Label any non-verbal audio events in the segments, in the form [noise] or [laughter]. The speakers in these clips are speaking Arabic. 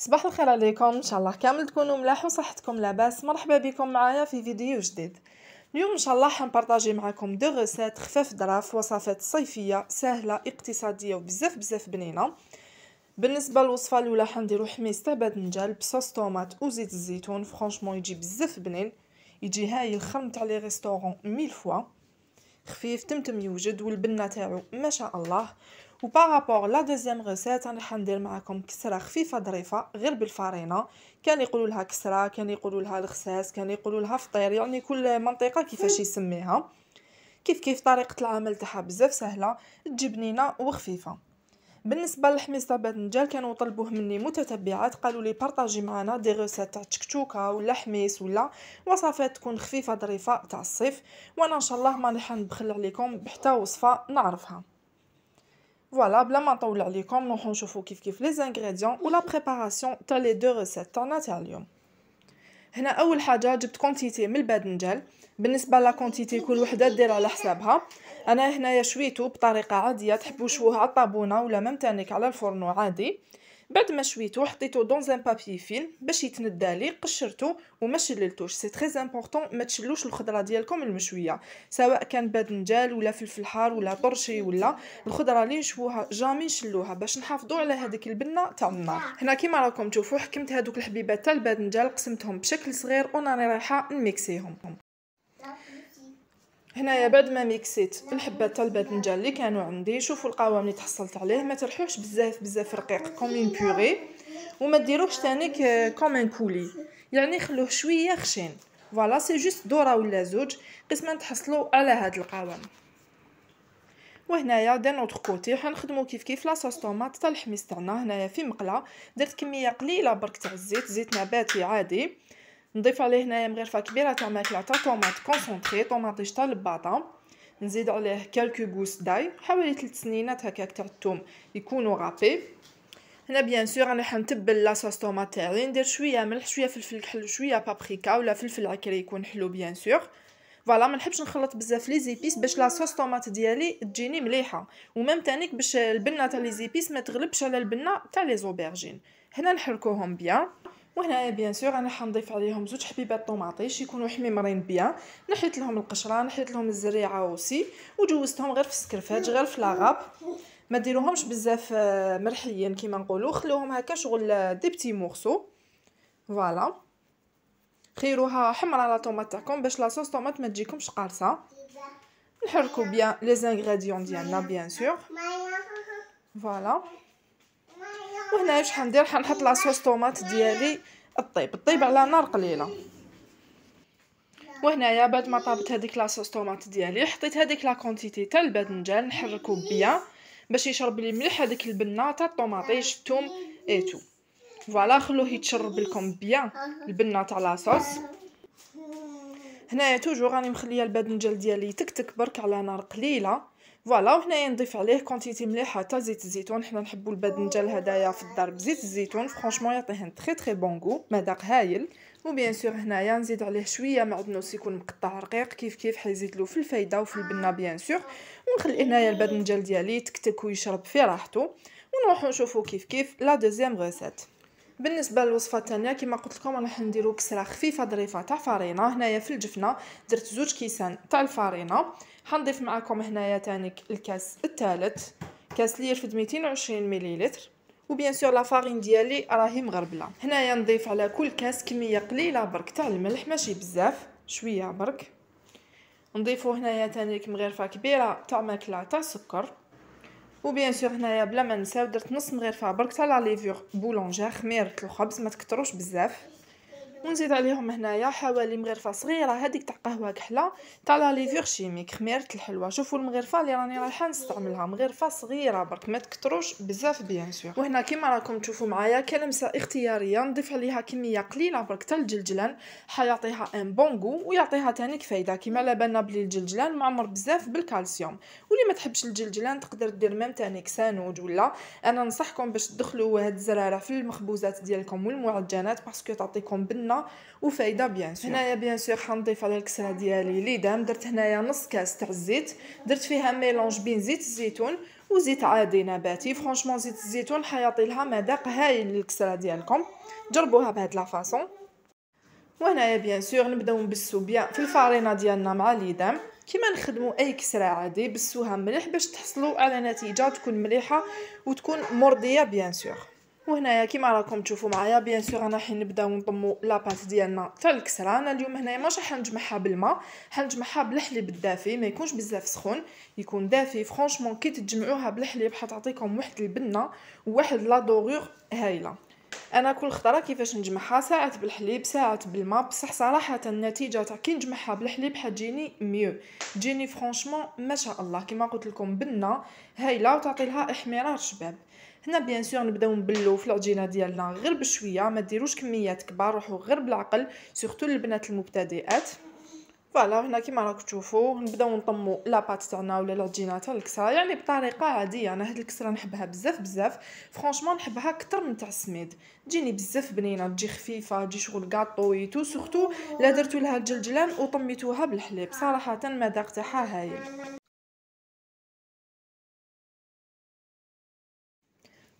صباح الخير عليكم ان شاء الله كامل تكونوا ملاح وصحتكم لاباس مرحبا بكم معايا في فيديو جديد اليوم ان شاء الله حنبارطاجي معكم دو غوسيت خفاف دراف وصفات صيفيه سهله اقتصاديه وبزاف بزاف بنينه بالنسبه للوصفه الاولى حنديرو حميص تاع باذنجان بصوص طوماط وزيت الزيتون فرانشمون يجي بزاف بنين يجي هاي الخرم تاع لي ريستورون ميل فوا خفيف تمتم يوجد والبنه تاعو ما شاء الله وبارابور لا دوزيام غوسيت انا راح ندير معكم كسره خفيفه ظريفه غير بالفرينه كان يقولوا لها كسره كان يقولوا لها الخساس كان يقولوا لها فطير يعني كل منطقه كيفاش يسميها كيف كيف طريقه العمل تاعها بزاف سهله تجي بنينه وخفيفه بالنسبه للحميصه باذنجان كانوا طلبوه مني متتبعات قالوا لي بارطاجي معنا دي غوسيت تاع تكتوكه ولا حميص ولا وصفات تكون خفيفه ظريفه تاع الصيف وانا ان شاء الله ما رح نبخل عليكم بحتى وصفه نعرفها فوالا بلا ما نطول عليكم نروحو نشوفو كيف كيف لي زانغريديون ولا بريباراسيون تاع لي دو ريسيت تاعنا تاع اليوم هنا اول حاجه جبت كونتيتي من الباذنجان بالنسبه لا كونتيتي كل وحده دير على حسابها انا هنايا شويتو بطريقه عاديه تحبوا شوه على الطابونه ولا ميم تانيك على الفرن عادي بعد ما شويته وحطيته دون ان بابي فيلم باش يتندى لي قشرته وما شللتوش سي تري امبورطون ما تشلوش الخضره ديالكم المشويه سواء كان باذنجان ولا فلفل حار ولا طرشي ولا الخضره اللي نشوها جامي نشلوها باش نحافظوا على هذيك البنه تاع النار هنا كيما راكم تشوفوا حكمت هذوك الحبيبات تاع الباذنجان قسمتهم بشكل صغير وانا رايحه نميكسيهم هنايا بعد ما ميكسيت الحبات تاع الباذنجان اللي كانوا عندي شوفوا القوام اللي تحصلت عليه ما ترحوش بزاف بزاف رقيق كوم اون بيغي وما ديروهش كوم ان كولي يعني خلوه شويه خشين فوالا سي جوست دوره ولا زوج قسمه تحصلوا على هذا القوام وهنايا دي اوتر كوتي حنخدمو كيف كيف لاصوص طوماط تاع الحميص تاعنا هنايا في مقله درت كميه قليله برك تاع الزيت زيت نباتي عادي نضيف عليه هنايا مغرفه كبيره تاع ماكله تاع طوماط كونسونطري طوماط تاع الباطا نزيد عليه كالكو غوس داي حوالي 3 سنينات هكاك تاع الثوم يكونوا غابي هنا بيان سور انا حنتبل لاصوص طوماط تاعي ندير شويه ملح شويه فلفل كحل شويه بابريكا ولا فلفل عكري يكون حلو بيان سور فوالا ما نحبش نخلط بزاف لي زيبيس باش لاصوص طوماط ديالي تجيني مليحه ومام تانيك باش البنه تاع لي زيبيس ما تغلبش على البنه تاع لي زوبرجين هنا نحركوهم بيان وهنايا بيان سور انا حنضيف عليهم زوج حبيبات طوماطيش يكونوا حميمرين بيان نحيت لهم القشره نحيت لهم الزريعه اوسي وجوزتهم غير في السكرفاج غير في لاغاب ما ديروهمش بزاف آه، مرحيين كيما نقولوا خلوهم هكا شغل آه، دي بتي مورسو فوالا خيروها حمرا لا طوماط تاعكم باش لاصوص طوماط ما تجيكمش قارصه نحركو بيان لي زانغريديون ديالنا بيان سور فوالا وهنا واش حندير حنحط لاصوص طوماط ديالي الطيب الطيب على نار قليله وهنايا بعد ما طابت هذيك لاصوص طوماط ديالي حطيت هذيك لا كونتيتي تاع الباذنجان نحركو بيان باش يشرب لي مليح هذيك البنه تاع الطوماطيش الثوم ايتو فوالا خلوه يتشرب لكم بيان البنه تاع لاصوص هنايا توجو غاني مخليه الباذنجان ديالي تكتك برك على نار قليله فوالا وهنايا نضيف عليه كونتيتي مليحه تاع زيت الزيتون حنا نحبوا الباذنجان هدايا في الدار بزيت الزيتون فرانشمون يعطيه تري تري بون غو مذاق هايل وبيان سور هنايا نزيد عليه شويه معدنوس يكون مقطع رقيق كيف كيف حيزيدلو في الفايده وفي البنه بيان سور ونخلي هنايا الباذنجان ديالي تكتك ويشرب في راحته ونروحو نشوفو كيف كيف لا دوزيام غوسيت بالنسبه للوصفه الثانيه كما قلت لكم راح نديرو كسره خفيفه ظريفه تاع فرينه هنايا في الجفنه درت زوج كيسان تاع الفرينه حنضيف معكم هنايا تانيك الكاس الثالث كاس لي يرفد 220 مليلتر وبيان سور لا فارين ديالي راهي مغربله هنايا نضيف على كل كاس كميه قليله برك تاع الملح ماشي بزاف شويه برك نضيفو هنايا تانيك مغرفه كبيره تاع ماكله تاع سكر وبيان سور هنايا بلا ما نساو درت نص مغرفه برك تاع لا ليفور بولونجير خميره الخبز ما تكتروش بزاف ونزيد عليهم هنايا حوالي مغرفه صغيره هذيك تاع قهوه كحله تاع لا ليفور شيميك خميره الحلوه شوفوا المغرفه اللي راني رايحه نستعملها مغرفه صغيره برك ما تكتروش بزاف بيان سور وهنا كيما راكم تشوفوا معايا كلمسه اختياريه نضيف عليها كميه قليله برك تاع الجلجلان حيعطيها ان بون ويعطيها تانيك فايده كيما على بالنا بلي الجلجلان معمر بزاف بالكالسيوم واللي ما تحبش الجلجلان تقدر دير ميم تانيك كسانوج ولا انا ننصحكم باش تدخلوا هاد الزراره في المخبوزات ديالكم والمعجنات باسكو تعطيكم بن لنا وفايده بيان سور هنايا بيان سور حنضيف على الكسره ديالي لي دام درت هنايا نص كاس تاع الزيت درت فيها ميلونج بين زيت الزيتون وزيت عادي نباتي فرانشمون زيت الزيتون حيعطي لها مذاق هايل للكسره ديالكم جربوها بهاد لا فاصون وهنايا بيان سور نبداو نبسو بيان في الفارينه ديالنا مع ليدام كيما نخدمو اي كسره عادي بسوها مليح باش تحصلوا على نتيجه تكون مليحه وتكون مرضيه بيان سور وهنايا كيما راكم تشوفوا معايا بيان سور انا حين نبداو نضمو لاباس ديالنا تاع الكسره انا اليوم هنايا ماشي حنجمعها بالماء حنجمعها بالحليب الدافي ما يكونش بزاف سخون يكون دافي فرانشمون كي تجمعوها بالحليب حتعطيكم واحد البنه وواحد لا دوغور هايله انا كل خطره كيفاش نجمعها ساعات بالحليب ساعات بالماء بصح صراحه النتيجه تاع كي نجمعها بالحليب حتجيني ميو تجيني فرانشمون ما شاء الله كيما قلت لكم بنه هايله وتعطي لها احمرار شباب حنا بيان سور نبداو نبلو في العجينه ديالنا غير بشويه ما ديروش كميات كبار روحوا غير بالعقل سورتو البنات المبتدئات فوالا هنا كيما راكم تشوفوا نبداو نطمو لاباط تاعنا ولا العجينه تاع الكسره يعني بطريقه عاديه انا هاد الكسره نحبها بزاف بزاف فرانشمان نحبها اكثر من تاع السميد تجيني بزاف بنينه تجي خفيفه تجي شغل تو سورتو لا درتو لها الجلجلان وطميتوها بالحليب صراحه مذاق تاعها هايل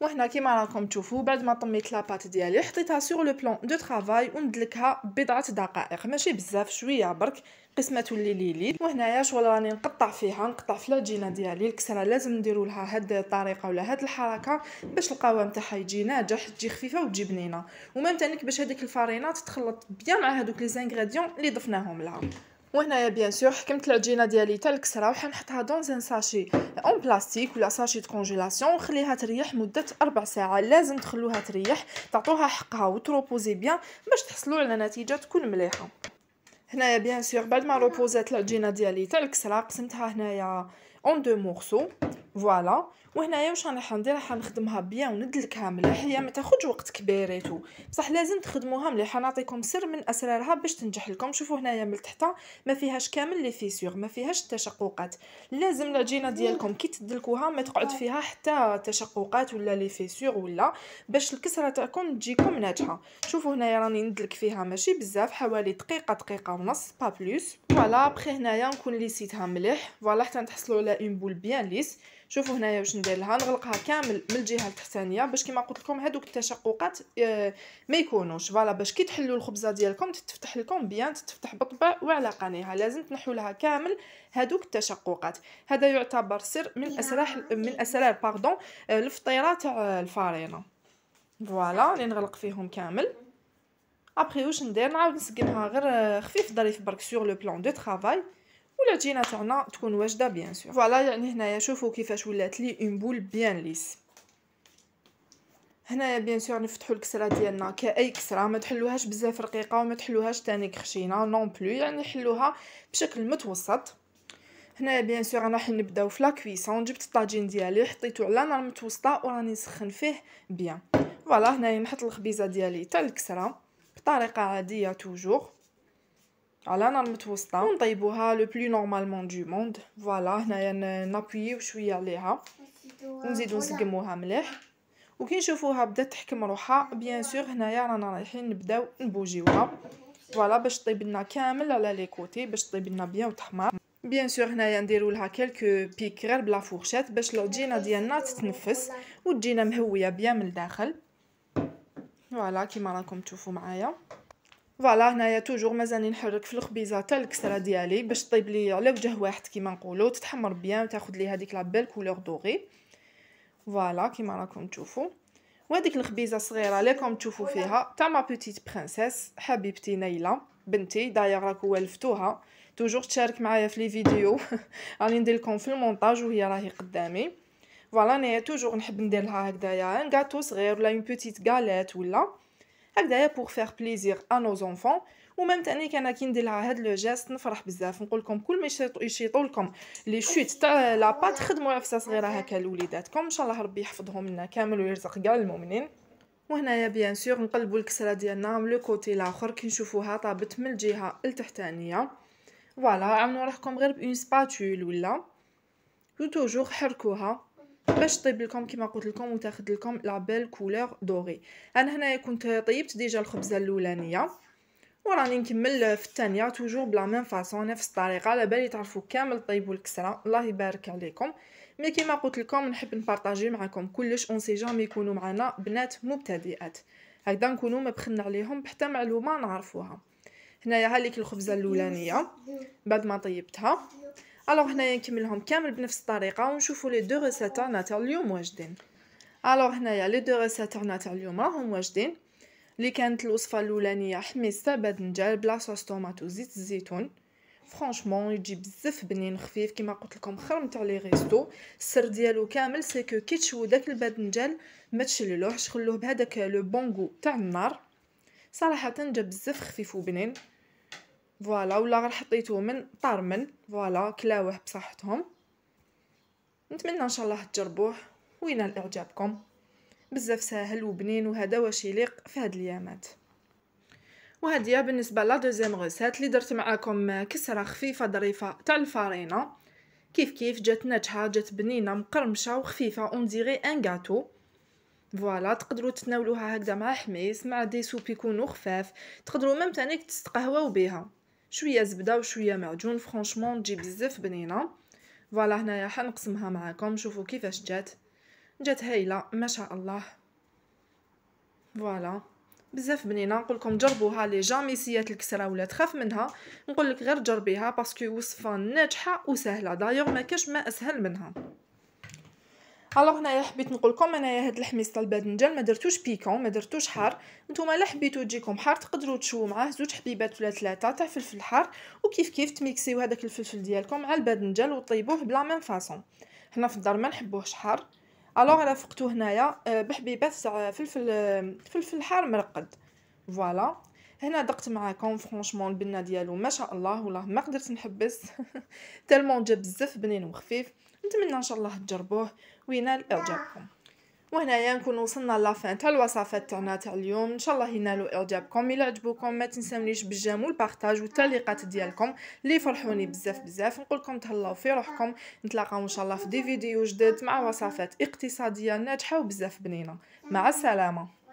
وهنا كيما راكم تشوفوا بعد ما طميت لاباط ديالي حطيتها سور لو بلون دو طرافاي وندلكها بضعه دقائق ماشي بزاف شويه برك قسمه تولي ليلي وهنايا شغل راني نقطع فيها نقطع في العجينه ديالي الكسره لازم نديروا لها هاد الطريقه ولا هاد الحركه باش القوام تاعها يجي ناجح تجي خفيفه وتجي بنينه ومام تانيك باش هذيك الفرينه تتخلط بيان مع هذوك لي زانغريديون اللي ضفناهم لها وهنايا بيان سور حكمت العجينه ديالي حتى الكسره وحنحطها دون ان ساشي اون بلاستيك ولا ساشي دو كونجيلاسيون وخليها تريح مده أربع ساعه لازم تخلوها تريح تعطوها حقها وتروبوزي بيان باش تحصلوا على نتيجه تكون مليحه هنايا بيان سور بعد ما روبوزات العجينه ديالي تاع الكسره قسمتها هنايا اون دو مورسو فوالا وهنايا واش راني حندير راح نخدمها بيان وندلكها مليح هي ما تاخذش وقت كبيريتو بصح لازم تخدموها مليح نعطيكم سر من اسرارها باش تنجح لكم شوفوا هنايا من تحت ما فيهاش كامل لي فيسيور ما فيهاش التشققات لازم العجينه ديالكم كي تدلكوها ما تقعد آه. فيها حتى تشققات ولا لي فيسيور ولا باش الكسره تاعكم تجيكم ناجحه شوفوا هنايا راني ندلك فيها ماشي بزاف حوالي دقيقه دقيقه ونص با بلوس فوالا بخي هنايا نكون ليسيتها مليح فوالا حتى نتحصلوا على اون بول بيان ليس شوفوا هنايا واش ندير لها نغلقها كامل من الجهه التحتانيه باش كما قلت لكم هذوك التشققات آه، ما يكونوش فوالا باش كي تحلوا الخبزه ديالكم تتفتح لكم بيان تتفتح بطبع وعلى قنيها لازم تنحوا لها كامل هذوك التشققات هذا يعتبر سر من اسرار من اسرار باردون آه، الفطيره تاع الفرينه فوالا اللي نغلق فيهم كامل ابخي واش ندير نعاود نسكنها غير آه، خفيف ظريف برك سور لو بلون دو طرافاي والعجينه تاعنا تكون واجده بيان سور فوالا يعني هنايا شوفوا كيفاش ولات لي اون بول بيان ليس هنايا بيان سور نفتحوا الكسره ديالنا كاي كسره ما تحلوهاش بزاف رقيقه وما تحلوهاش ثاني خشينه نون بلو يعني حلوها بشكل متوسط هنايا بيان سور راح نبداو في لاكويسون جبت الطاجين ديالي حطيته على نار متوسطه وراني نسخن فيه بيان فوالا هنايا نحط الخبيزه ديالي تاع الكسره بطريقه عاديه توجور على انا المتوسطة ونطيبوها لو بلو نورمالمون دو موند فوالا هنايا نابوييو شوية عليها ونزيدو نسقموها مليح وكي نشوفوها بدات تحكم روحها بيان سور هنايا رانا رايحين نبداو نبوجيوها فوالا باش طيب لنا كامل على لي كوتي باش طيب لنا بيان وتحمر بيان سور هنايا نديرو لها كلكو بيك غير بلا فورشيت باش العجينه ديالنا تتنفس وتجينا مهويه بيان من الداخل فوالا كيما راكم تشوفوا معايا فوالا هنايا توجور مازالني نحرك في الخبيزه تاع الكسره ديالي باش طيب لي على وجه واحد كيما نقولوا تتحمر بيان وتاخذ لي هذيك بيل كولور دوغي فوالا كيما راكم تشوفوا وهذيك الخبيزه صغيره ليكم تشوفوا فيها تاع ما بوتيت برينسيس حبيبتي نيله بنتي داير راكو ولفتوها توجور تشارك معايا في لي فيديو راني [laughs] ندير لكم في المونتاج وهي راهي قدامي فوالا انا توجور نحب ندير لها هكذايا ان غاتو صغير ولا اون بوتيت غاليت ولا هكذايا بور فيغ بليزير ا نو زونفون ومام تاني كان كي نديرلها هاد لو جيست نفرح بزاف نقول لكم كل ما يشيطوا لكم لي شوت تاع لاباط خدموا عفسه صغيره هكا لوليداتكم ان شاء الله ربي يحفظهم لنا كامل ويرزق كاع المؤمنين وهنايا بيان سور نقلبوا الكسره ديالنا من لو كوتي الاخر كي نشوفوها طابت من الجهه التحتانيه فوالا عاونوا روحكم غير بون سباتول ولا توجور حركوها باش طيب لكم كما قلت لكم وتاخذ لكم لابيل كولور دوري انا هنايا كنت طيبت ديجا الخبزه الاولانيه وراني نكمل في الثانيه توجور بلا ميم فاصون نفس الطريقه على بالي تعرفوا كامل طيبوا الكسره الله يبارك عليكم مي كما قلت لكم نحب نبارطاجي معكم كلش اون سي جام يكونوا معنا بنات مبتدئات هكذا نكونوا ما بخلنا عليهم حتى معلومه نعرفوها هنايا هاليك الخبزه الاولانيه بعد ما طيبتها الوغ هنايا نكملهم كامل بنفس الطريقه ونشوفوا لي دو ريسيت تاعنا تاع اليوم واجدين الوغ هنايا لي دو ريسيت تاعنا تاع اليوم راهم واجدين اللي كانت الوصفه الاولانيه تاع بدنجال بلا صوص طوماط وزيت الزيتون فرانشمون يجي بزاف بنين خفيف كيما قلت لكم خير نتاع لي ريستو السر ديالو كامل سي كو كي تشوا داك البدنجال ما تشللوهش خلوه بهذاك لو بون تاع النار صراحه جا بزاف خفيف وبنين فوالا ولا غير حطيتو من طرمن فوالا كلاوه بصحتهم نتمنى ان شاء الله تجربوه وينال اعجابكم بزاف ساهل وبنين وهذا واش يليق في هاد اليامات وهادية بالنسبه لا دوزيام غوسيت اللي درت معاكم كسره خفيفه ظريفه تاع الفارينه كيف كيف جات ناجحه جات بنينه مقرمشه وخفيفه اون ديغي ان غاتو فوالا تقدروا تتناولوها هكذا مع حميس مع دي سوب يكونوا خفاف تقدروا ميم تانيك تستقهواو بها شويه زبده وشويه معجون فرانشمون تجي بزاف بنينه فوالا هنايا حنقسمها معاكم شوفوا كيفاش جات جات هايله ما شاء الله فوالا بزاف بنينه نقول لكم جربوها لي جامي سيات الكسره ولا تخاف منها نقول لك غير جربيها باسكو وصفه ناجحه وسهله دايوغ ما كاش ما اسهل منها الوغ هنايا حبيت نقول لكم انايا هاد الحميص تاع الباذنجان ما درتوش بيكون ما درتوش حار نتوما لا حبيتو تجيكم حار تقدروا تشوو معاه زوج حبيبات ولا ثلاثه تاع فلفل حار وكيف كيف تميكسيو هذاك الفلفل ديالكم مع الباذنجان وطيبوه بلا ميم فاصون حنا في الدار ما نحبوهش حار الوغ انا فقتو هنايا آه، بحبيبات تاع فلفل آه، فلفل حار مرقد فوالا هنا دقت معاكم فرونشمون البنه ديالو ما شاء الله والله ما قدرت نحبس [laughs] تالمون جا بزاف بنين وخفيف نتمنى ان شاء الله تجربوه وينال اعجابكم وهنايا نكون وصلنا لافان تاع الوصفات تاعنا تاع اليوم ان شاء الله ينالوا اعجابكم الا عجبوكم ما تنساونيش بالجيم والبارطاج والتعليقات ديالكم اللي فرحوني بزاف بزاف نقول لكم تهلاو في روحكم نتلاقاو ان شاء الله في دي فيديو جدد مع وصفات اقتصاديه ناجحه وبزاف بنينه مع السلامه